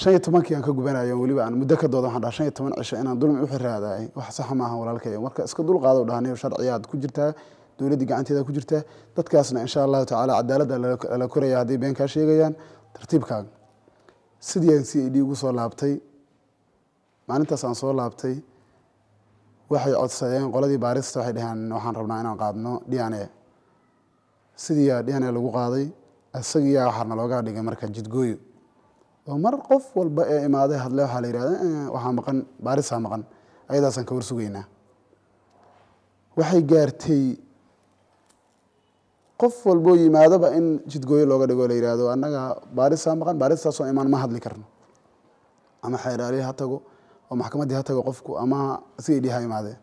shan iyo tobankii aan ka gubanayo weliba aan muddo ka dooda waxaan dhaha shan iyo toban cisho inaan dulmi u wax saxa maaha walaalkayo marka iska dulqaado dhahaniyo sharciyaad ku jirtaa dowladdii gacanteeda ku jirtaa dadkaasna insha allahu tacaala cadaaladda lala koraya hadday been kaa sheegayaan tartiibkaaga sidii aan c i e d ugu soo laabtay maalintaas aan soo laabtay waxay codsadeen qoladii baarista waxay dhaheen waxaan rabnaa inaan qaadno d n a sidiiyaa d n a lagu qaaday isagiyaa waxaana loogaa dhigay marka jidgooyo oo mar qof walba ee imaaday hadle waxaa la yidhahdaa eh, waxaa maqan baarisaa maqan ayadaasaan ka warsugaynaa waxay gaartay qof walboo yimaadaba in jidgooyo looga dhigo la yihahdo annaga baarisaa maqan baaristaasoo imaan ma hadli karno ama xeeraali ha tago oo maxkamaddii ha tago qofku ama asigay dhiha imaadee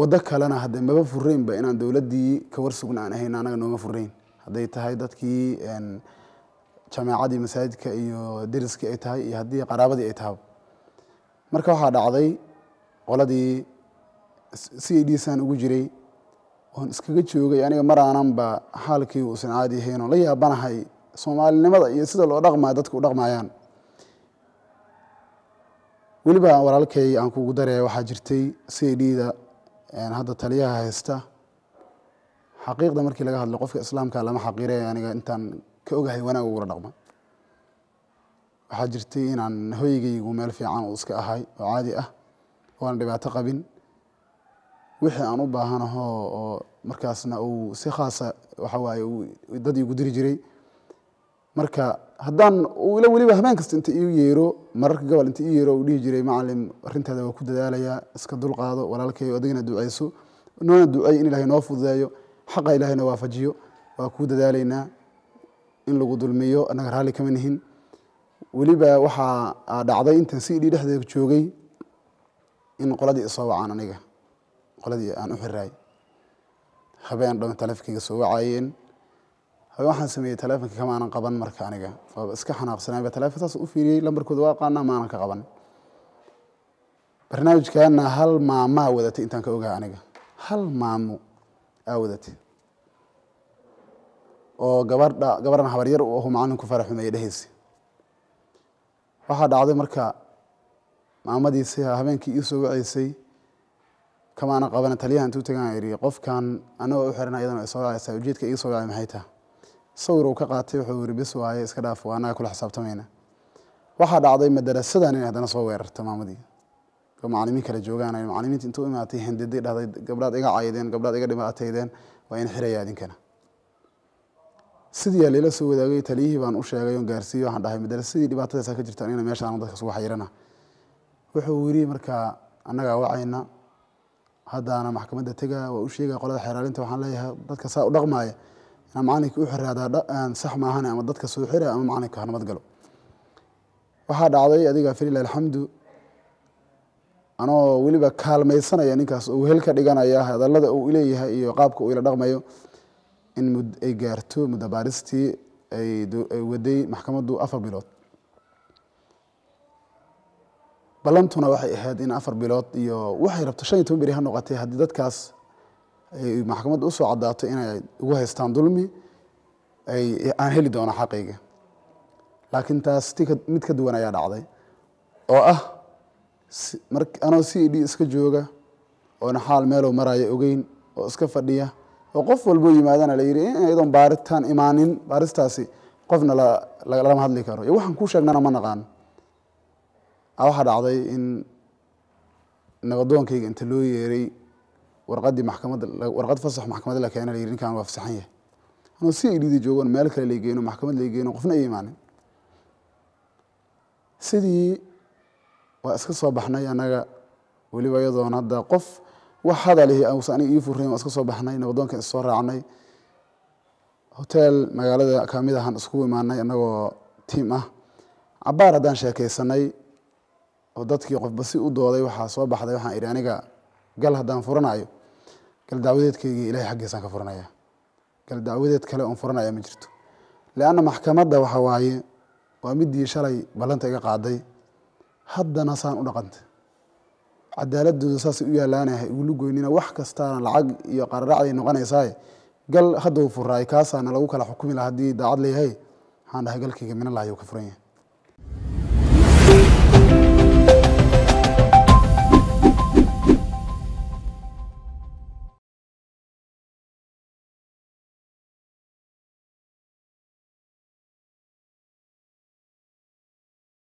waddo kalena haddee maba furaynba inaan dowladdii ka warsugna aan ahayn annaga nooma furayn hadday tahay dadkii jamaacadii masaajidka iyo deriskii ay tahay iyo haddii qaraabadii ay tahay marka waxaa dhacday qoladii c a d san ugu jiray oon iskaga joogay aniga mar aananba uusan caadi ahayn la yaabanahay soomaalinimada iyo sida loo dhaqmayo dadka u dhaqmayaan weliba walaalkay aan kuugu daraya waxaa jirtay c a d hadda taliyaha haysta xaqiiqda markii laga hadlo qofka islaamka lama xaqiiray aniga intaan ka ogahay wanaag ugula dhaqma waxaa jirtay inaan hooygaygu meel fiican uu iska ahay oo caadi ah oaan dhibaato qabin wixii aan u baahanahoo oo markaasna uu si khaasa waxa waaye dad igu diri jiray marka haddaan ila weliba habeen kasta inta iu yeero mararka gobol inta iu yeero uu dhihi jiray macalin arrintaada waa ku dadaalayaa iska dulqaado walaalkay adigana ducayso noona ducay in ilahay noo fududeeyo xaqa ilaahayna waafajiyo waa kuu dadaalaynaa in lagu dulmiyo anaga raalli kama nihin weliba waxaa ah, dhacday intan c dhexdeeda joogay in qoladii isoo wacaan aniga qoladii aan u xiraay habeen dhan taleefonkayga soo wacaayeen habeen waxaan sameeyey taleefonka kama qaban marka aniga waaba iska xanaaqsanayba taleefon saas u fiiriyey lambarkooda waa qaanaa maanan ka qaban barnaamijkaana hal maamaa wadatay intaan ka ogaa aniga hal maamo aa wadatay oo gabadha gabadhan habaryar uu ahu macalinku faraxumeeyey dhehaysi waxaa dhacday marka maamadiisi habeenkii iisoo waceysay kamaana qabana taliyaha intuu tagaan yidhi qofkan anagoo u xiran ayadana soo wacaysaa ujeedka iisoo wacay maxay tahay sawir uu ka qaatay wuxuu yidhi bis waaye iska dhaaf waa annaga kula xisaabtamayna waxaa dhacday madarasadan inay haddana soo weerarta maamadii macalimiin kala joogaanayo macalimiinta intuu imaatay hendaday dhahday gabdhaad iga cayadeen gabdhaad iga dhibaataydeen waa in xirayaa idinkana sidiiyaa layla soo wadaagay taliyihii baan u sheegay oon gaarsiiye waxaan dhahay madale dhibaatadaasa ka jirta anigana meeshaan dadka sugu xayirana wuxuu yidhi markaa annagaa wacayna haddaana maxkamadda tegaa waa u sheegaya qolada xeraalinta waxaan leeyahay dadka saa u dhaqmaaya inaa macalinka u xiraadaa sax maahane ama dadka soo xira ama macalinka hanamad galo waxaa dhacday adiga falilah alxamdu anoo weliba kaalmaysanaya ninkaas oo wehelka dhiganaya hadallada uu leeyahay iyo qaabka uu ila dhaqmayo in ay gaarto mudabaaristii ay waday maxkamaddu afar bilood ballantuna waxay ahayd in afar bilood iyo waxay rabto shan iyo toban beri ha noqotay haddii dadkaas ay maxkamaddu usoo caddaato inay ugu haystaan dulmi ay aan heli doono xaqayga laakiin taas ti mid ka duwan ayaa dhacday oo ah mar anoo c e d iska jooga oona xaal meeloo maraayo ogeyn oo iska fadhiya oo qof walbo yimaadana layidhi in eh, iyadoon baaritaan imaanin baaristaasi qofna lama hadli karo iyo waxaan ku sheegnana ma naqaano waxaa dhacday in nabadoonkayga inta loo yeeray warqadii maxkamadda warqad fasax maxkamadda la keena la yidhi ninkaan waa yahay anoo si ay dhidi joogoon meel kale laygeyno maxkamad laygeyno qofna ay imaanin sidii waa iska soo baxnay annaga weliba iyadoon hadda qof wax hadalihii auusan ah aniga ii furrayn waan iska soo baxnay nabadoonkan issoo raacnay hoteel magaalada kamid ahaan isku imaanay annagoo tiim ah cabaar haddaan sheekaysanay oo dadkii qofba si u dooday waxaa soo baxday waxaan idhi aniga gal haddaan furanayo gal dacwadeedkeyga ilahay xaggiisaan ka furanaya gal dacwadeed kale oon furanaya ma jirto leanna maxkamadda waxa waaye waa midii shalay ballanta iga qaaday haddana saan u dhaqanta cadaaladooda saas u yaalaanaha igu goynina wax kastaana lacag iyo qararacday noqonaysaa gal haddau furaay kaasaana lagu kala xukumi laha haddii daacad leeyahay waxaan dhahay galkayga mina lahayu ka furan yahay